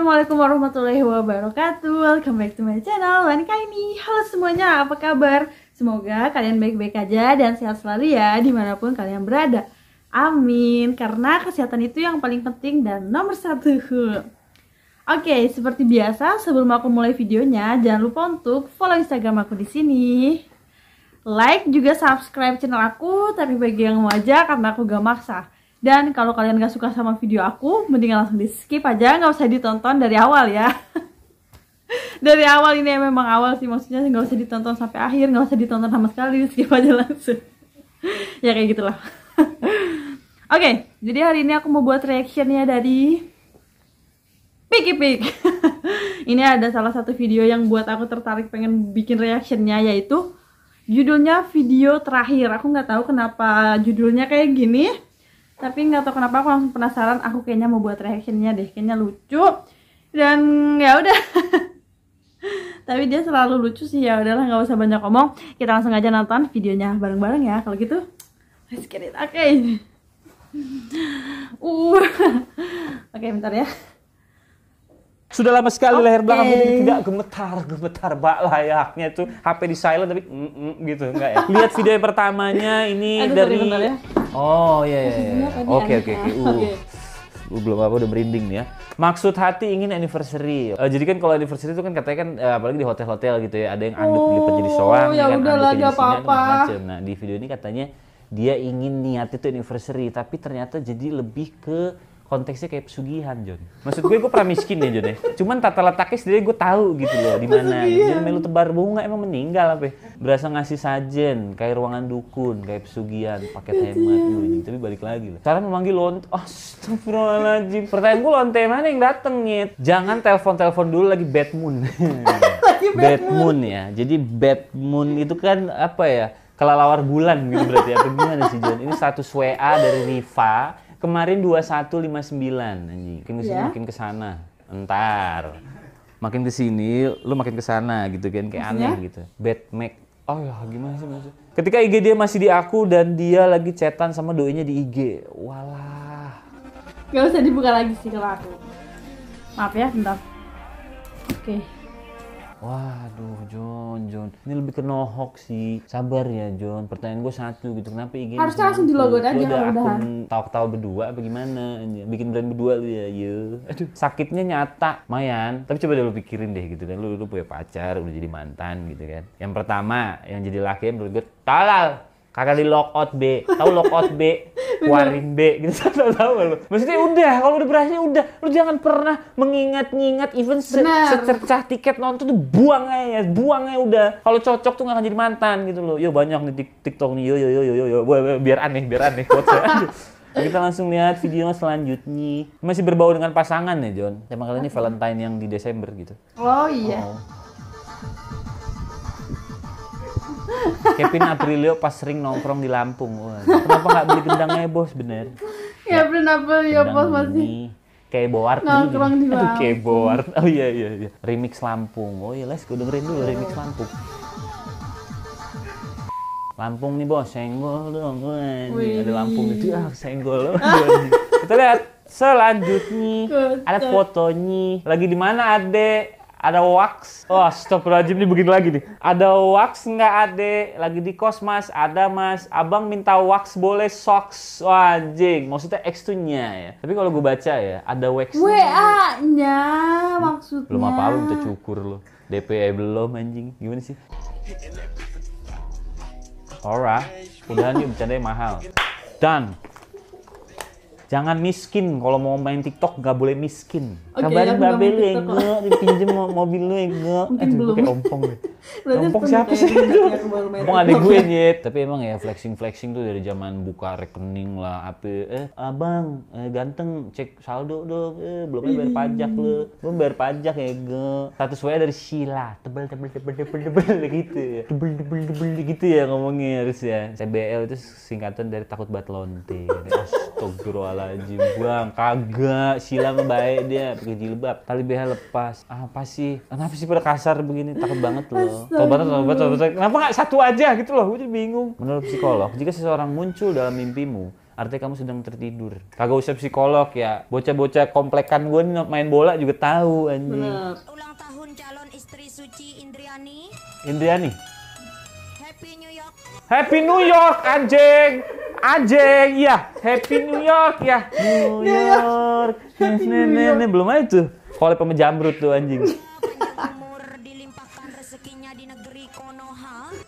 Assalamualaikum warahmatullahi wabarakatuh Welcome back to my channel Wanika ini Halo semuanya apa kabar? Semoga kalian baik-baik aja dan sehat selalu ya Dimanapun kalian berada Amin Karena kesehatan itu yang paling penting dan nomor satu Oke, seperti biasa sebelum aku mulai videonya Jangan lupa untuk follow instagram aku di sini Like juga subscribe channel aku Tapi bagi yang mau aja karena aku gak maksa dan kalau kalian gak suka sama video aku, mendingan langsung di skip aja, gak usah ditonton dari awal ya. dari awal ini ya, memang awal sih, maksudnya gak usah ditonton sampai akhir, gak usah ditonton sama sekali, di skip aja langsung. ya kayak gitulah. Oke, okay, jadi hari ini aku mau buat reactionnya dari Piki Pik. ini ada salah satu video yang buat aku tertarik pengen bikin reactionnya yaitu judulnya video terakhir. Aku gak tahu kenapa judulnya kayak gini tapi nggak tahu kenapa aku langsung penasaran aku kayaknya mau buat reactionnya deh kayaknya lucu dan ya udah tapi dia selalu lucu sih ya udahlah nggak usah banyak ngomong kita langsung aja nonton videonya bareng-bareng ya kalau gitu let's get it oke okay. uh oke okay, bentar ya sudah lama sekali okay. leher belakang putih tidak gemetar, gemetar bak layaknya itu HP di silent tapi mm, mm, gitu enggak ya. Lihat video yang pertamanya ini Aduh, dari ya. Oh iya iya. iya, iya. Oke oke ah, uh. oke uh, belum apa udah merinding nih ya. Maksud hati ingin anniversary. Uh, jadi kan kalau anniversary itu kan katanya kan uh, apalagi di hotel-hotel gitu ya, ada yang anduk oh, lipat jadi soang, ya, ya kan ada anduk jadi apa-apa. Nah, di video ini katanya dia ingin niat itu anniversary, tapi ternyata jadi lebih ke konteksnya kayak pesugihan John. Maksud gue gue pernah miskin ya John ya. Cuman tata letaknya sendiri gue tahu gitu loh di mana. Iya. Jadi melu tebar bunga emang meninggal apa? Ya? Berasa ngasih sajen, kayak ruangan dukun, kayak pesugihan, paket iya, hemat iya. gue. Tapi balik lagi lah. Sekarang memanggil oh lonte. Astagfirullahaladzim. Pertanyaan gue lonte mana yang dateng nih. Jangan telepon-telepon dulu lagi bad moon. bad, bad moon. moon ya. Jadi bad moon itu kan apa ya? Kelelawar bulan gitu berarti ya. gimana sih John? Ini status WA dari Riva Kemarin 2159 anjing. Makin kesini yeah. makin ke sana. Entar. Makin ke sini lu makin ke sana gitu kan kayak Maksudnya? aneh gitu. Bad Mac. Oh ya gimana sih maksudnya? Ketika IG dia masih di aku dan dia lagi chatan sama doinya di IG. Walah. Gak usah dibuka lagi sih kalau aku. Maaf ya, bentar. Oke. Okay. Waduh, John, John. Ini lebih ke nohok sih. Sabar ya, John. Pertanyaan gue satu gitu. Kenapa IG Harusnya langsung di logo aja udah akun tau-tau berdua apa gimana? Bikin brand berdua lu ya, Yo. Iya. Aduh, sakitnya nyata, Mayan. Tapi coba dulu pikirin deh gitu kan. Lu, lu punya pacar, udah jadi mantan gitu kan. Yang pertama, yang jadi laki menurut gue talal kagak di lock out B tahu out B keluarin B gitu satu tahu lu maksudnya udah kalau udah berhasil udah lu jangan pernah mengingat-ingat even se Bener. secercah tiket nonton tuh buang aja ya. buang aja udah kalau cocok tuh gak akan jadi mantan gitu loh yo banyak nih tiktok nih yo yo yo yo yo, biar aneh biar aneh kita langsung lihat video selanjutnya. Masih berbau dengan pasangan ya, John. Tema kali ini Valentine yang di Desember gitu. Oh iya. Oh. Kevin Aprilio pas sering nongkrong di Lampung. Wah, kenapa nggak beli gendangnya bos bener? Ya Kevin Aprilio bos masih kayak Boart nongkrong di Lampung. kayak Boart. Oh iya iya iya. Remix Lampung. Oh iya, les gue dengerin dulu remix Lampung. Lampung nih bos, senggol dong Ada Lampung itu ah senggol. Iya, Kita lihat selanjutnya ada fotonya. Lagi di mana adek ada wax. Wah, oh, stop rajin nih begini lagi nih. Ada wax nggak ade? Lagi di kos mas, ada mas. Abang minta wax boleh socks. wajing. Maksudnya X ya. Tapi kalau gue baca ya, ada wax. WA nya maksudnya. Belum apa lu minta cukur lo. DPE belum anjing. Gimana sih? Ora, udah nih bercanda mahal. Dan jangan miskin kalau mau main TikTok gak boleh miskin. Kabarin Mbak Beli, enggak, dipinjem mobil lu, enggak, Eh, belum. kayak ompong deh. Rompok siapa sih? Emang ada gue nyet. Tapi emang ya flexing flexing tuh dari zaman buka rekening lah, apa eh abang eh, ganteng cek saldo dong, eh, belum bayar pajak lo, belum bayar pajak ya gue. Satu suara dari Sheila, tebel tebel tebel tebel tebel gitu ya, tebel tebel tebel gitu ya ngomongnya harus ya. CBL itu singkatan dari takut banget lonte. Astagfirullahaladzim bang, kagak Sheila membaik dia pakai jilbab, tali BH lepas. Apa sih? Kenapa sih pada kasar begini? Takut banget loh. Tobatnya tobat tobat. Kenapa nggak satu aja gitu loh? Gue bingung. Menurut psikolog, jika seseorang muncul dalam mimpimu, artinya kamu sedang tertidur. Kagak usah psikolog ya. Bocah-bocah komplekan gue nih main bola juga tahu anjing. Ulang tahun calon istri suci Indriani. Indriani. Happy New York. Happy New York anjing. Anjing, iya. Happy New York ya. New York. New York. Happy New York. Belum aja tuh. Kalau pemejamrut tuh anjing.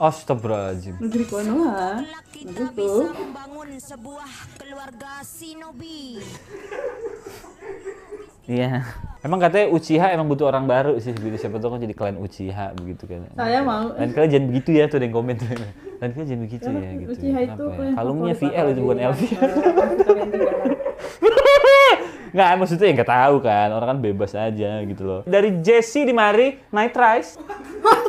Astagfirullahaladzim. Negeri Konoha. bisa Membangun sebuah keluarga shinobi. Iya. Emang katanya Uchiha emang butuh orang baru sih begitu siapa tuh kan jadi klan Uchiha begitu kan. Saya mau. Dan kalian jangan begitu ya tuh yang komen tuh. Dan kalian jangan begitu ya, gitu. Uchiha ya. kalungnya VL itu bukan LV. Nggak, maksudnya yang nggak tahu kan. Orang kan bebas aja gitu loh. Dari Jesse di Mari, Night Rise.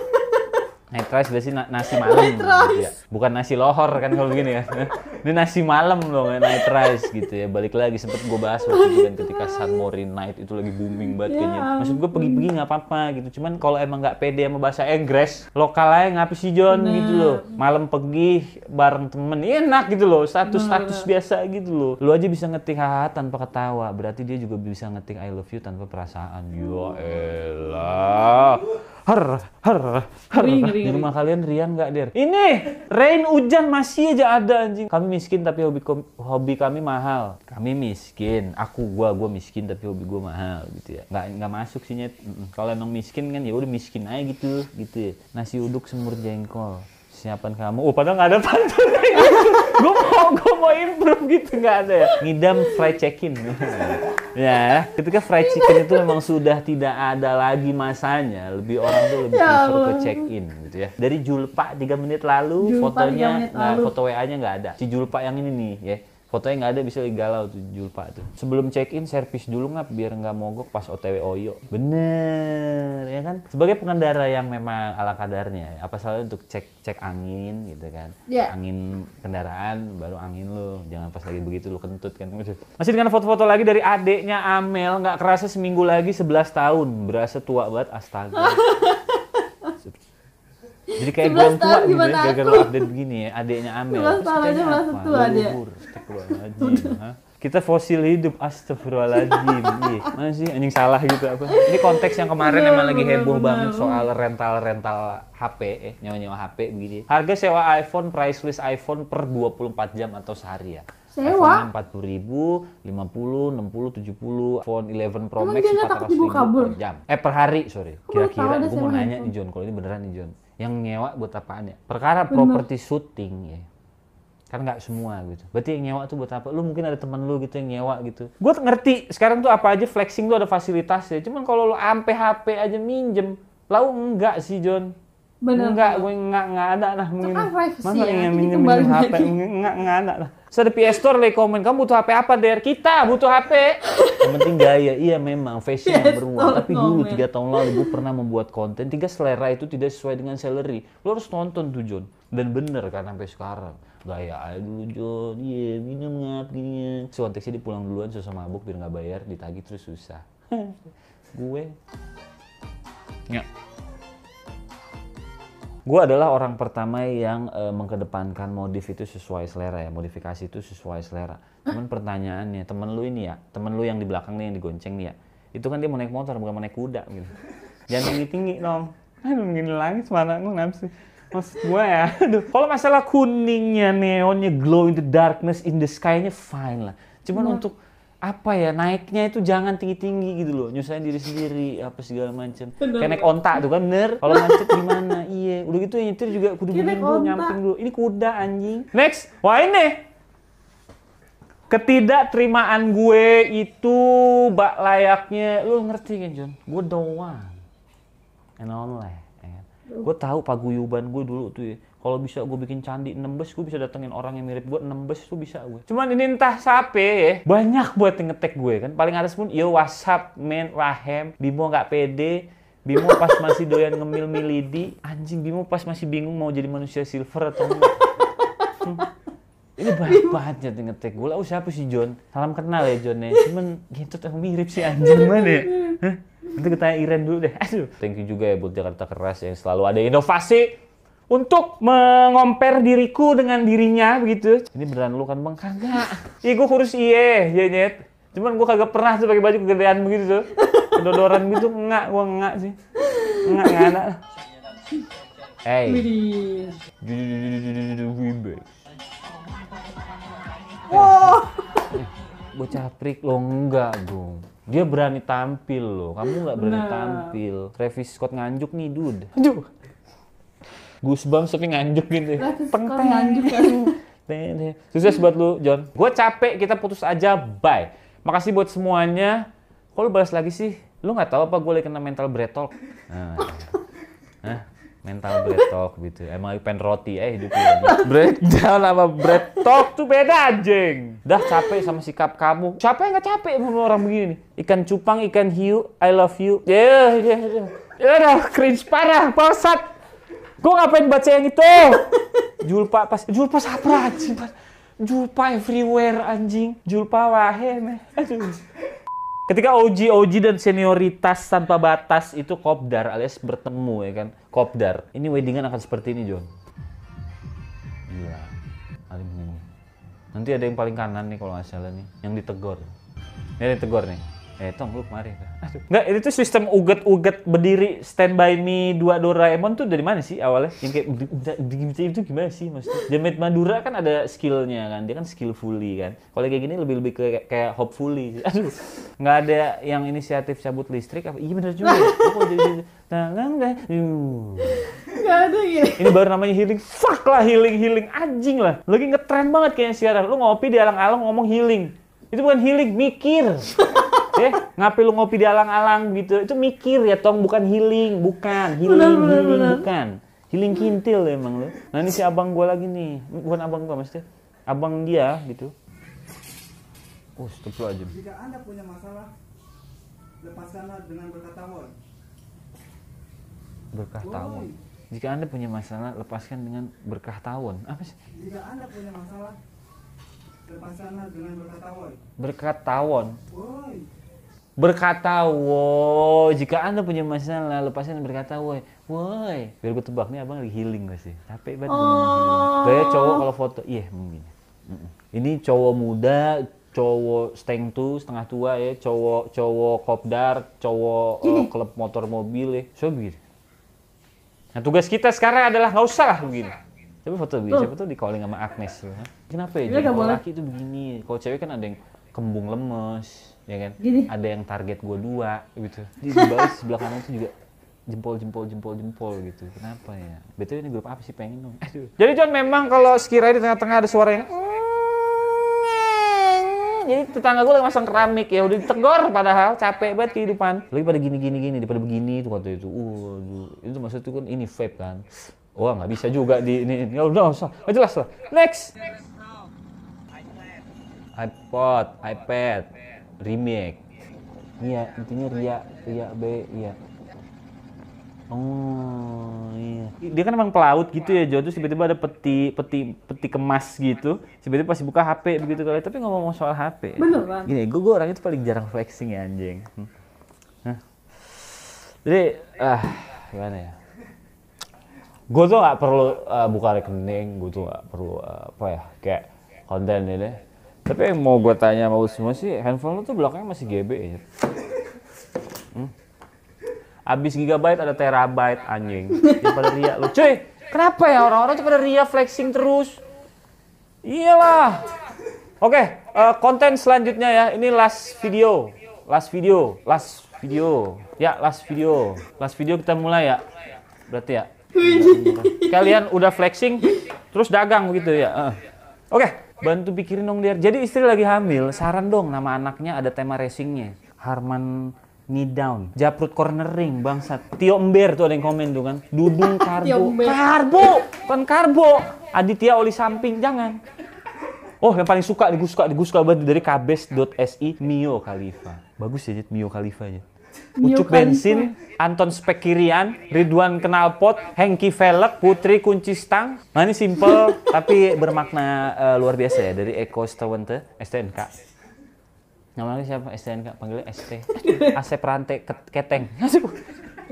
Night rice berarti na nasi malam. Gitu ya. Bukan nasi lohor kan kalau begini ya. Ini nasi malam loh night rice gitu ya. Balik lagi sempet gue bahas waktu itu kan ketika San Mori night itu lagi booming banget ya kayaknya. Maksud gue pergi-pergi nggak apa-apa gitu. Cuman kalau emang nggak pede sama bahasa Inggris, lokal aja ngapain sih John nah. gitu loh. Malam pergi bareng temen iya, enak gitu loh. Status-status biasa gitu loh. Lu aja bisa ngetik ha tanpa ketawa. Berarti dia juga bisa ngetik I love you tanpa perasaan. Ya elah har har har di rumah kalian Rian nggak der ini rain hujan masih aja ada anjing kami miskin tapi hobi hobi kami mahal kami miskin aku gua gua miskin tapi hobi gua mahal gitu ya nggak nggak masuk sih nyet kalau emang miskin kan ya udah miskin aja gitu gitu ya. nasi uduk semur jengkol siapan kamu. Oh, padahal nggak ada pantun. gue mau gue mau improve gitu nggak ada ya. Ngidam fried chicken. ya ketika fried chicken itu memang sudah tidak ada lagi masanya lebih orang tuh lebih ya ke check in gitu ya dari Julpa tiga menit lalu Julpa fotonya menit nah, lalu. Nah, foto WA nya nggak ada si Julpa yang ini nih ya fotonya nggak ada bisa galau tuh Julpa tuh sebelum check in servis dulu nggak biar nggak mogok pas OTW Oyo bener ya kan sebagai pengendara yang memang ala kadarnya apa salah untuk cek cek angin gitu kan yeah. angin kendaraan baru angin lo jangan pas lagi begitu lo kentut kan masih dengan foto-foto lagi dari adeknya Amel nggak kerasa seminggu lagi 11 tahun berasa tua banget astaga jadi kayak gue tua gitu ya gara-gara update begini ya adeknya Amel sebelas tahun aja merasa tua dia Astagfirullahaladzim. Kita fosil hidup, astagfirullahaladzim. mana sih anjing salah gitu apa? Ini konteks yang kemarin iya, emang lagi heboh banget soal rental-rental HP, eh, nyawa-nyawa HP begini. Harga sewa iPhone, price list iPhone per 24 jam atau sehari ya sewa empat puluh ribu lima puluh 70, puluh 11 Pro Max empat ratus ribu per jam eh per hari sorry kira-kira gue mau nanya nih John kalau ini beneran nih John yang nyewa buat apaan ya perkara properti syuting ya kan nggak semua gitu. Berarti yang nyewa tuh buat apa? Lu mungkin ada teman lu gitu yang nyewa gitu. Gue ngerti sekarang tuh apa aja flexing tuh ada fasilitas ya. Cuman kalau lu ampe HP aja minjem, lau enggak sih John. Bener. Enggak, gue enggak enggak ada lah mungkin. Kan Masa ya, ingin minjem minjem HP, enggak enggak ada lah. Terus ada PS Store lagi komen, kamu butuh HP apa dari Kita butuh HP. yang penting gaya, iya memang fashion yang beruang. Tapi dulu tiga tahun lalu gue pernah membuat konten, tiga selera itu tidak sesuai dengan salary. Lu harus nonton tuh John. Dan bener kan sampai sekarang gaya aja dulu John iya yeah, minum ngap gini si dia pulang duluan susah mabuk biar nggak bayar ditagi terus susah gue ya gue adalah orang pertama yang e, mengkedepankan modif itu sesuai selera ya modifikasi itu sesuai selera cuman pertanyaannya temen lu ini ya temen lu yang di belakang nih yang digonceng nih ya itu kan dia mau naik motor bukan mau naik kuda gitu jangan tinggi tinggi dong aduh begini langit semarang gue sih mas gue ya. Kalau masalah kuningnya, neonnya, glow in the darkness, in the sky-nya fine lah. Cuman nah. untuk apa ya naiknya itu jangan tinggi tinggi gitu loh nyusahin diri sendiri apa segala macem. kayak naik ontak tuh kan bener kalau macet gimana iya udah gitu yang nyetir juga kudu bingung dulu nyamping dulu ini kuda anjing next wah ini ketidakterimaan gue itu bak layaknya lu ngerti kan John gue doang and only gue tahu paguyuban gue dulu tuh ya kalau bisa gue bikin candi 16 gue bisa datengin orang yang mirip gue 16 tuh bisa gue cuman ini entah siapa ya banyak buat ngetek gue ya kan paling atas pun yo whatsapp men rahem bimo nggak pede Bimo pas masih doyan ngemil milidi, anjing Bimo pas masih bingung mau jadi manusia silver atau enggak. Hmm. Ini banyak banget ya ngetek gue. Lah siapa sih John? Salam kenal ya John ya. Cuman gitu tuh mirip sih anjing mana ya? Hah? Nanti kita tanya Iren dulu deh. Aduh. Thank you juga ya buat Jakarta Keras yang selalu ada inovasi untuk mengomper diriku dengan dirinya begitu. Ini beneran lu kan bang? Kagak. Iya gue kurus iye, jenyet. Ya, Cuman gue kagak pernah tuh pakai baju kegedean begitu tuh. Kedodoran gitu, enggak, gue enggak sih. Enggak, enggak anak. Hey. Wow. Bocah prik lo enggak dong. Dia berani tampil loh. Kamu nggak berani nah. tampil. Travis Scott nganjuk nih, dude. Aduh. Goosebumps tapi nganjuk gitu. Ya. Penting nganjuk kan. Sukses buat lu, John. Gue capek, kita putus aja. Bye. Makasih buat semuanya. Kok lu balas lagi sih? Lu nggak tahu apa gue lagi kena mental bretol? Nah. nah. mental bread talk gitu. Emang pengen roti eh hidupnya. break down sama bread talk tuh beda anjing. Dah capek sama sikap kamu. Capek nggak capek sama orang begini nih. Ikan cupang, ikan hiu, I love you. Ya, ya, ya. Ya, cringe parah, bangsat. Gue ngapain baca yang itu? Julpa pas Julpa sapra anjing. Julpa everywhere anjing. Julpa wahe meh. Aduh. Ketika OG, OG dan senioritas tanpa batas itu kopdar alias bertemu ya kan. Kopdar. Ini weddingan akan seperti ini, John. Gila. Nanti ada yang paling kanan nih kalau nggak salah nih, yang ditegor Ini yang ditegor nih eh tong lu kemarin Aduh. nggak itu sistem uget-uget berdiri stand by me dua Doraemon tuh dari mana sih awalnya yang kayak itu gimana sih maksudnya Jamet Madura kan ada skillnya kan dia kan skillfully kan kalau kayak gini lebih lebih kayak, kayak hopefully aduh nggak ada yang inisiatif cabut listrik apa iya bener juga nah nggak nggak ada gini ini baru namanya healing fuck lah healing healing anjing lah lagi ngetren banget kayaknya siaran lu ngopi di alang-alang ngomong healing itu bukan healing mikir eh ngapain lu ngopi di alang-alang gitu itu mikir ya tong bukan healing bukan healing bener, healing bener. bukan healing kintil emang lu nah ini si abang gue lagi nih bukan abang gue maksudnya abang dia gitu Oh, aja. Jika Anda punya masalah, lepaskanlah dengan berkat tawon. Berkah tawon. Jika Anda punya masalah, lepaskan dengan berkah tawon. Apa sih? Jika Anda punya masalah, lepaskanlah dengan berkat tawon. Berkat tawon. Woy berkata woi jika anda punya masalah lepasin berkata woi woi biar gue tebak nih abang lagi healing gak sih capek banget oh. kayak cowok kalau foto iya mungkin ini cowok muda cowok steng tuh setengah tua ya cowok cowok kopdar cowok uh, klub motor mobil ya so begini nah tugas kita sekarang adalah nggak usah lah begini tapi foto begini, siapa tuh di calling sama Agnes. Kenapa ya? Dia gak Laki itu begini. Kalau cewek kan ada yang kembung lemes ya kan Gini. ada yang target gue dua gitu di bawah sebelah kanan itu juga jempol jempol jempol jempol gitu kenapa ya betul ini grup apa sih pengen dong Aduh. jadi John memang kalau sekiranya di tengah-tengah ada suara yang jadi tetangga gue lagi masang keramik ya udah ditegor padahal capek banget kehidupan lagi pada gini gini gini daripada begini tuh waktu itu uh itu maksudnya kan ini vape kan wah nggak bisa juga di ini ya nggak udah usah nggak jelas lah next iPod iPad remake iya intinya ria ria b iya Oh iya. Dia kan emang pelaut gitu ya Jo, terus tiba-tiba ada peti peti peti kemas gitu. Tiba-tiba pas buka HP begitu kali. Tapi ngomong, -ngomong soal HP. Bener bang. Gini, gue gue orangnya tuh paling jarang flexing ya anjing. hmm. Jadi ah gimana ya? Gue tuh gak perlu uh, buka rekening, gue tuh gak perlu uh, apa ya kayak konten ini tapi yang mau gue tanya mau semua sih, handphone lu tuh belakangnya masih GB ya. Hmm? Abis gigabyte ada terabyte anjing. Dia pada ria lu. Cuy, kenapa ya orang-orang tuh pada ria flexing terus? Iyalah. Oke, okay, uh, eh, konten selanjutnya ya. Ini last video. Last video, last video. Ya, last video. Last video kita mulai ya. Berarti ya. Kalian udah flexing terus dagang begitu ya. Uh. Oke. Okay. Bantu pikirin dong liar Jadi istri lagi hamil, saran dong nama anaknya ada tema racingnya. Harman knee down, japrut cornering, bangsat. Tio Ember tuh ada yang komen tuh kan. Dudung karbo. karbo, bukan karbo. Aditya oli samping, jangan. Oh, yang paling suka, gue suka, gue suka banget dari kabes.si Mio Khalifa. Bagus ya, Mio Khalifa aja. Ucup bensin, Anton Spekirian, Ridwan Kenalpot, Hengki Velek, Putri Kunci Stang. Nah ini simple tapi bermakna uh, luar biasa ya dari Eko Stawente, STNK. Namanya siapa? STNK, panggilnya ST. Asep Rante Keteng.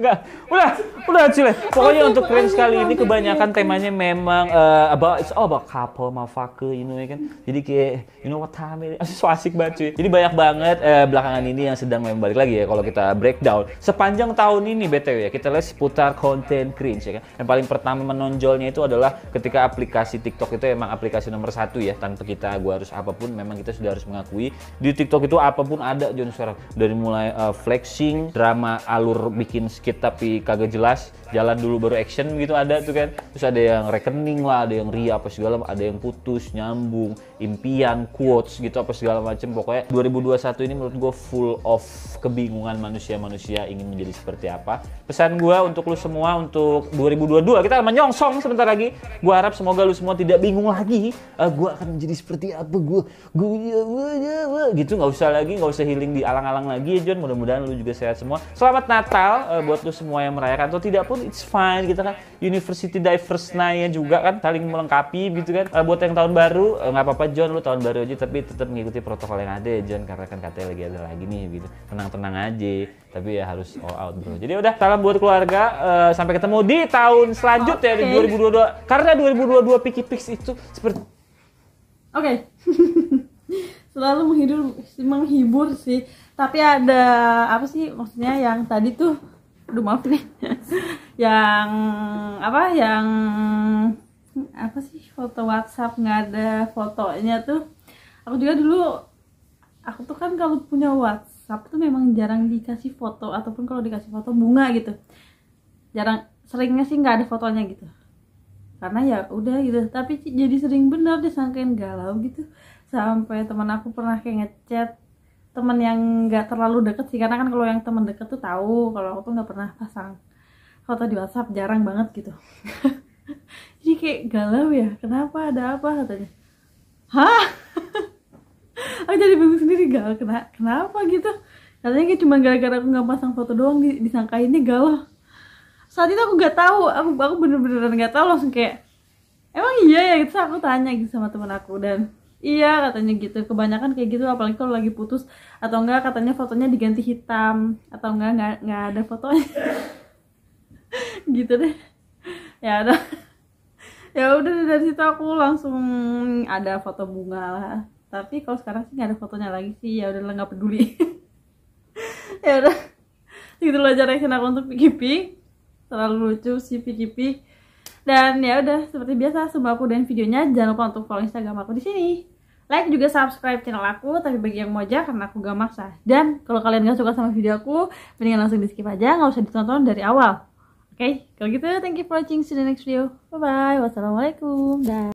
Enggak. Udah, udah cile. Pokoknya untuk keren kali ini kebanyakan temanya memang uh, about it's all about couple motherfucker you know ya kan. Jadi kayak you know what time it is. So asik banget cuy. Jadi banyak banget uh, belakangan ini yang sedang balik lagi ya kalau kita breakdown sepanjang tahun ini BTW ya. Kita lihat seputar konten cringe ya kan. Yang paling pertama menonjolnya itu adalah ketika aplikasi TikTok itu emang aplikasi nomor satu ya tanpa kita gua harus apapun memang kita sudah harus mengakui di TikTok itu apapun ada John sekarang dari mulai uh, flexing drama alur bikin skill dikit tapi kagak jelas jalan dulu baru action gitu ada tuh kan terus ada yang rekening lah ada yang ria apa segala ada yang putus nyambung impian quotes gitu apa segala macem pokoknya 2021 ini menurut gue full of kebingungan manusia-manusia ingin menjadi seperti apa pesan gue untuk lu semua untuk 2022 kita menyongsong sebentar lagi gue harap semoga lu semua tidak bingung lagi uh, ah, gue akan menjadi seperti apa gue gue gitu nggak usah lagi nggak usah healing di alang-alang lagi ya John mudah-mudahan lu juga sehat semua selamat Natal uh, buat lu semua yang merayakan atau tidak pun it's fine gitu kan university diverse nya juga kan saling melengkapi gitu kan uh, buat yang tahun baru eh, nggak uh, apa-apa John lu tahun baru aja tapi tetap mengikuti protokol yang ada ya John karena kan katanya lagi ada lagi nih gitu tenang-tenang aja tapi ya harus all out bro jadi udah salam buat keluarga uh, sampai ketemu di tahun selanjutnya okay. di 2022 karena 2022 picky Pix itu seperti oke okay. selalu menghibur menghibur sih tapi ada apa sih maksudnya yang tadi tuh aduh maaf nih yang apa yang apa sih foto WhatsApp nggak ada fotonya tuh aku juga dulu aku tuh kan kalau punya WhatsApp tuh memang jarang dikasih foto ataupun kalau dikasih foto bunga gitu jarang seringnya sih nggak ada fotonya gitu karena ya udah gitu tapi jadi sering bener disangkain galau gitu sampai teman aku pernah kayak ngechat temen yang nggak terlalu deket sih karena kan kalau yang temen deket tuh tahu kalau aku tuh nggak pernah pasang foto di WhatsApp jarang banget gitu jadi kayak galau ya kenapa ada apa katanya hah aku jadi bingung sendiri galau kena kenapa gitu katanya kayak cuma gara-gara aku nggak pasang foto doang disangka ini galau saat itu aku nggak tahu aku aku bener-beneran nggak tahu langsung kayak emang iya ya itu aku tanya gitu sama temen aku dan iya katanya gitu kebanyakan kayak gitu apalagi kalau lagi putus atau enggak katanya fotonya diganti hitam atau enggak nggak enggak ada fotonya gitu deh ya udah, ya udah dari situ aku langsung ada foto bunga lah tapi kalau sekarang sih nggak ada fotonya lagi sih ya udah nggak peduli ya udah gitu loh aja reaction aku untuk PKP terlalu lucu si PKP dan ya udah seperti biasa semua aku dan videonya jangan lupa untuk follow instagram aku di sini like juga subscribe channel aku tapi bagi yang mau aja karena aku gak maksa dan kalau kalian gak suka sama video aku mendingan langsung di skip aja gak usah ditonton dari awal oke okay? kalau gitu thank you for watching see you next video bye bye wassalamualaikum dan